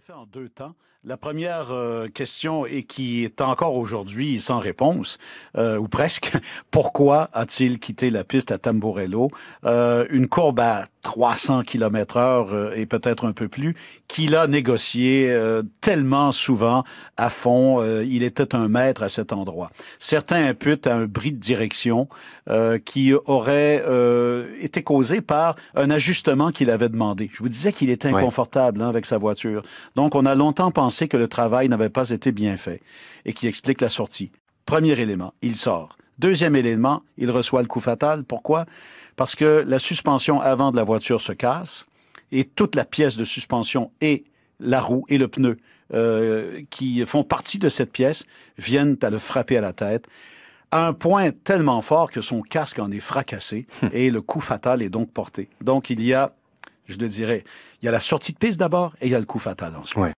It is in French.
fait en deux temps. La première euh, question, et qui est encore aujourd'hui sans réponse, euh, ou presque, pourquoi a-t-il quitté la piste à Tamborello? Euh, une courbe à 300 km heure et peut-être un peu plus, qu'il a négocié euh, tellement souvent à fond. Euh, il était un maître à cet endroit. Certains imputent à un bris de direction euh, qui aurait été causé par un ajustement qu'il avait demandé. Je vous disais qu'il était inconfortable hein, avec sa voiture. Donc, on a longtemps pensé que le travail n'avait pas été bien fait et qui explique la sortie. Premier élément, il sort. Deuxième élément, il reçoit le coup fatal. Pourquoi? Parce que la suspension avant de la voiture se casse et toute la pièce de suspension et la roue et le pneu euh, qui font partie de cette pièce viennent à le frapper à la tête à un point tellement fort que son casque en est fracassé et le coup fatal est donc porté. Donc il y a, je le dirais, il y a la sortie de piste d'abord et il y a le coup fatal ensuite.